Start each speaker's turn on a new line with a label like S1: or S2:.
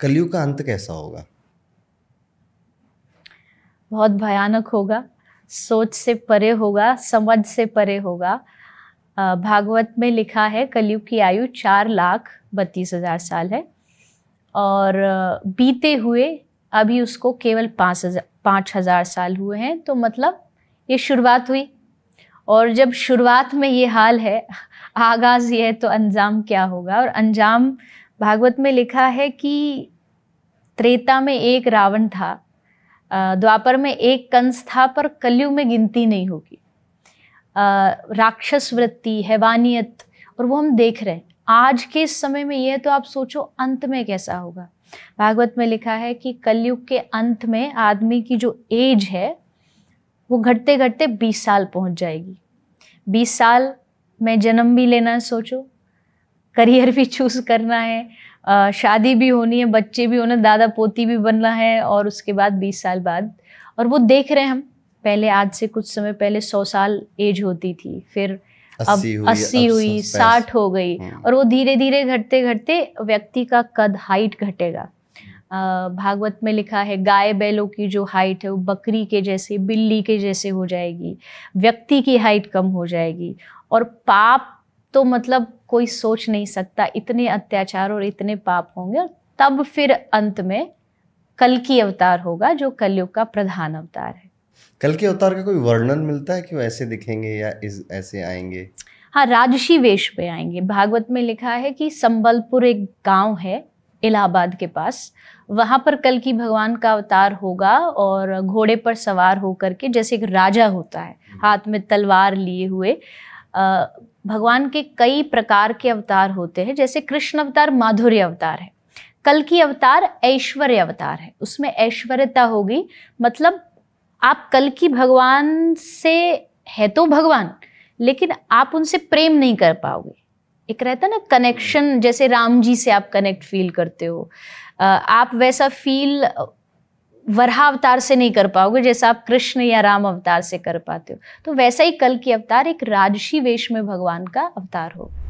S1: कलयुग का अंत कैसा होगा बहुत भयानक होगा सोच से परे होगा समझ से परे होगा भागवत में लिखा है कलयुग की आयु चार लाख बत्तीस हजार साल है और बीते हुए अभी उसको केवल पाँच हजार पाँच हजार साल हुए हैं तो मतलब ये शुरुआत हुई और जब शुरुआत में ये हाल है आगाज़ ये है तो अंजाम क्या होगा और अंजाम भागवत में लिखा है कि त्रेता में एक रावण था द्वापर में एक कंस था पर कलयुग में गिनती नहीं होगी राक्षस वृत्ति हैवानियत और वो हम देख रहे हैं आज के इस समय में ये तो आप सोचो अंत में कैसा होगा भागवत में लिखा है कि कलयुग के अंत में आदमी की जो एज है वो घटते घटते 20 साल पहुंच जाएगी 20 साल में जन्म भी लेना है सोचो करियर भी चूज़ करना है शादी भी होनी है बच्चे भी होने दादा पोती भी बनना है और उसके बाद बीस साल बाद और वो देख रहे हैं हम पहले आज से कुछ समय पहले सौ साल एज होती थी फिर अब अस्सी हुई साठ हो गई हाँ। और वो धीरे धीरे घटते घटते व्यक्ति का कद हाइट घटेगा भागवत में लिखा है गाय बैलों की जो हाइट है वो बकरी के जैसे बिल्ली के जैसे हो जाएगी व्यक्ति की हाइट कम हो जाएगी और पाप तो मतलब कोई सोच नहीं सकता इतने अत्याचार और इतने पाप होंगे और तब फिर अंत में कल की अवतार होगा जो कलयुग का प्रधान अवतार है कल के अवतार का कोई वर्णन मिलता है कि वो ऐसे दिखेंगे या इस ऐसे आएंगे हाँ राजसी वेश पे आएंगे भागवत में लिखा है कि संबलपुर एक गांव है इलाहाबाद के पास वहाँ पर कल की भगवान का अवतार होगा और घोड़े पर सवार होकर के जैसे एक राजा होता है हम्म। हाथ में तलवार लिए हुए भगवान के कई प्रकार के अवतार होते हैं जैसे कृष्ण अवतार माधुर्य अवतार है कल की अवतार ऐश्वर्य अवतार है उसमें ऐश्वर्यता होगी मतलब आप कल की भगवान से है तो भगवान लेकिन आप उनसे प्रेम नहीं कर पाओगे एक रहता ना कनेक्शन जैसे राम जी से आप कनेक्ट फील करते हो आप वैसा फील वरहा अवतार से नहीं कर पाओगे जैसा आप कृष्ण या राम अवतार से कर पाते हो तो वैसा ही कल की अवतार एक राजसी वेश में भगवान का अवतार हो